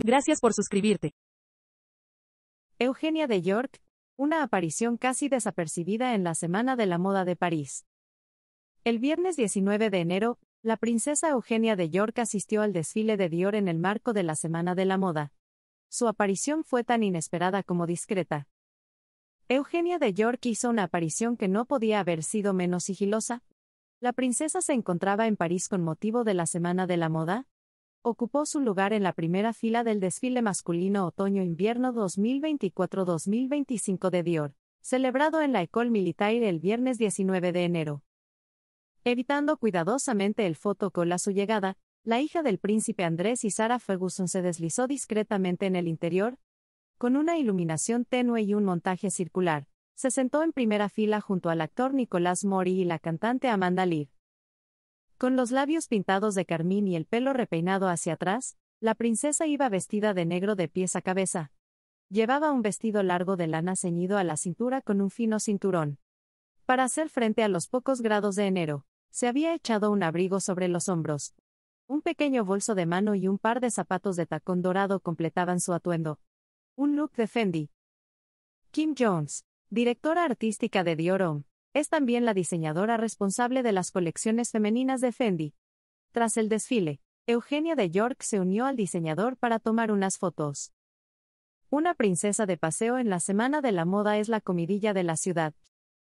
Gracias por suscribirte. Eugenia de York, una aparición casi desapercibida en la Semana de la Moda de París. El viernes 19 de enero, la princesa Eugenia de York asistió al desfile de Dior en el marco de la Semana de la Moda. Su aparición fue tan inesperada como discreta. Eugenia de York hizo una aparición que no podía haber sido menos sigilosa. La princesa se encontraba en París con motivo de la Semana de la Moda, ocupó su lugar en la primera fila del desfile masculino Otoño-Invierno 2024-2025 de Dior, celebrado en la École Militaire el viernes 19 de enero. Evitando cuidadosamente el con a su llegada, la hija del príncipe Andrés y Sara Ferguson se deslizó discretamente en el interior, con una iluminación tenue y un montaje circular. Se sentó en primera fila junto al actor Nicolás Mori y la cantante Amanda Lear. Con los labios pintados de carmín y el pelo repeinado hacia atrás, la princesa iba vestida de negro de pies a cabeza. Llevaba un vestido largo de lana ceñido a la cintura con un fino cinturón. Para hacer frente a los pocos grados de enero, se había echado un abrigo sobre los hombros. Un pequeño bolso de mano y un par de zapatos de tacón dorado completaban su atuendo. Un look de Fendi. Kim Jones, directora artística de Dior es también la diseñadora responsable de las colecciones femeninas de Fendi. Tras el desfile, Eugenia de York se unió al diseñador para tomar unas fotos. Una princesa de paseo en la Semana de la Moda es la comidilla de la ciudad.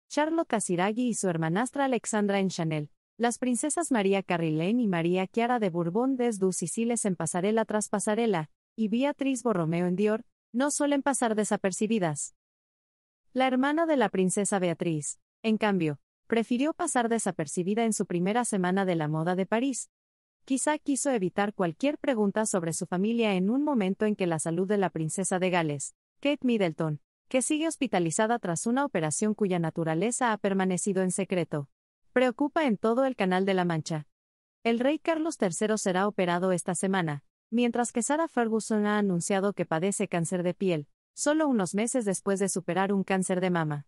Charlotte Casiraghi y su hermanastra Alexandra en Chanel, las princesas María Carrilén y María Chiara de Bourbon desde Siciles en pasarela tras pasarela, y Beatriz Borromeo en Dior, no suelen pasar desapercibidas. La hermana de la princesa Beatriz, en cambio, prefirió pasar desapercibida en su primera semana de la moda de París. Quizá quiso evitar cualquier pregunta sobre su familia en un momento en que la salud de la princesa de Gales, Kate Middleton, que sigue hospitalizada tras una operación cuya naturaleza ha permanecido en secreto, preocupa en todo el Canal de la Mancha. El rey Carlos III será operado esta semana, mientras que Sarah Ferguson ha anunciado que padece cáncer de piel, solo unos meses después de superar un cáncer de mama.